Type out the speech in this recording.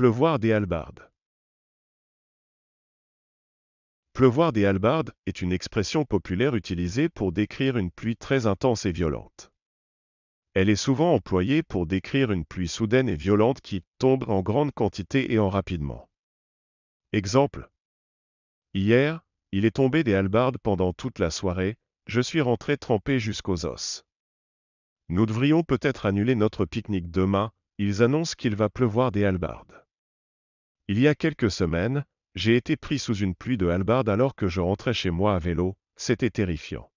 Pleuvoir des halbardes. Pleuvoir des halbardes est une expression populaire utilisée pour décrire une pluie très intense et violente. Elle est souvent employée pour décrire une pluie soudaine et violente qui tombe en grande quantité et en rapidement. Exemple. Hier, il est tombé des halbardes pendant toute la soirée, je suis rentré trempé jusqu'aux os. Nous devrions peut-être annuler notre pique-nique demain, ils annoncent qu'il va pleuvoir des halbardes. Il y a quelques semaines, j'ai été pris sous une pluie de hallebardes alors que je rentrais chez moi à vélo, c'était terrifiant.